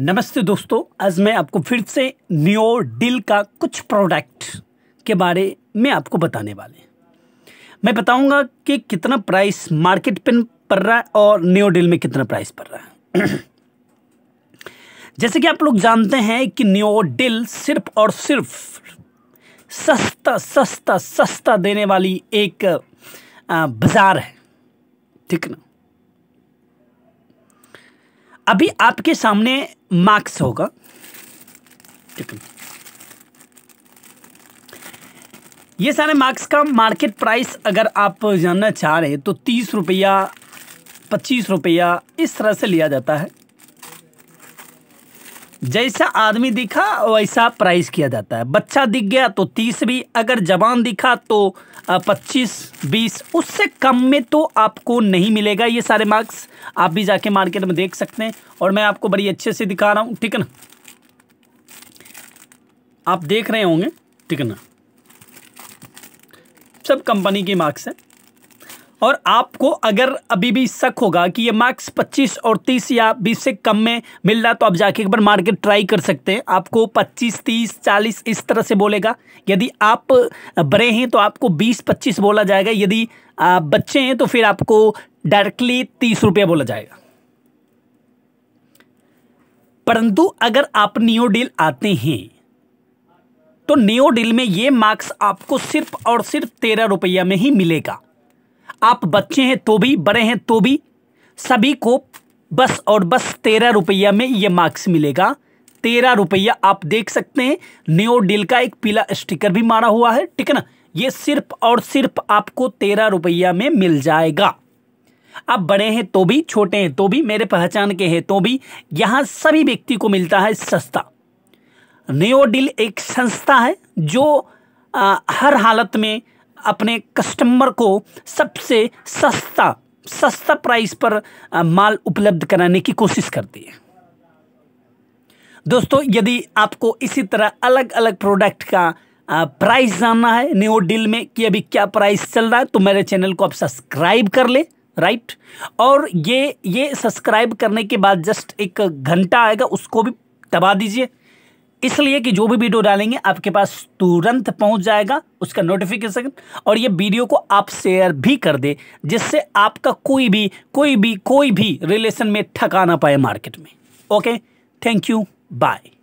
नमस्ते दोस्तों आज मैं आपको फिर से न्यो डील का कुछ प्रोडक्ट के बारे में आपको बताने वाले मैं बताऊंगा कि कितना प्राइस मार्केट पे पड़ रहा है और न्यो डील में कितना प्राइस पड़ रहा है जैसे कि आप लोग जानते हैं कि न्यो डील सिर्फ और सिर्फ सस्ता सस्ता सस्ता देने वाली एक बाज़ार है ठीक ना अभी आपके सामने मार्क्स होगा ये सारे मार्क्स का मार्केट प्राइस अगर आप जानना चाह रहे हैं तो तीस रुपया पच्चीस रुपया इस तरह से लिया जाता है जैसा आदमी दिखा वैसा प्राइस किया जाता है बच्चा दिख गया तो तीस भी अगर जवान दिखा तो पच्चीस बीस उससे कम में तो आपको नहीं मिलेगा ये सारे मार्क्स आप भी जाके मार्केट में देख सकते हैं और मैं आपको बड़ी अच्छे से दिखा रहा हूँ ठीक है ना आप देख रहे होंगे ठीक है ना सब कंपनी के मार्क्स हैं और आपको अगर अभी भी शक होगा कि ये मार्क्स 25 और 30 या 20 से कम में मिल रहा तो आप जाके एक बार मार्केट ट्राई कर सकते हैं आपको 25 30 40 इस तरह से बोलेगा यदि आप बड़े हैं तो आपको 20 25 बोला जाएगा यदि आप बच्चे हैं तो फिर आपको डायरेक्टली तीस रुपये बोला जाएगा परंतु अगर आप नियो डील आते हैं तो नियो डील में ये मार्क्स आपको सिर्फ और सिर्फ तेरह रुपया में ही मिलेगा आप बच्चे हैं तो भी बड़े हैं तो भी सभी को बस और बस तेरह रुपया में ये मार्क्स मिलेगा तेरह रुपया आप देख सकते हैं न्यो डील का एक पीला स्टिकर भी मारा हुआ है ठीक है ना ये सिर्फ और सिर्फ आपको तेरह रुपया में मिल जाएगा आप बड़े हैं तो भी छोटे हैं तो भी मेरे पहचान के हैं तो भी यहाँ सभी व्यक्ति को मिलता है सस्ता न्योडिल एक संस्था है जो आ, हर हालत में अपने कस्टमर को सबसे सस्ता सस्ता प्राइस पर माल उपलब्ध कराने की कोशिश करती है दोस्तों यदि आपको इसी तरह अलग अलग प्रोडक्ट का प्राइस जानना है न्यू डील में कि अभी क्या प्राइस चल रहा है तो मेरे चैनल को आप सब्सक्राइब कर ले राइट और ये ये सब्सक्राइब करने के बाद जस्ट एक घंटा आएगा उसको भी दबा दीजिए इसलिए कि जो भी वीडियो डालेंगे आपके पास तुरंत पहुंच जाएगा उसका नोटिफिकेशन और ये वीडियो को आप शेयर भी कर दे जिससे आपका कोई भी कोई भी कोई भी रिलेशन में ठका ना पाए मार्केट में ओके थैंक यू बाय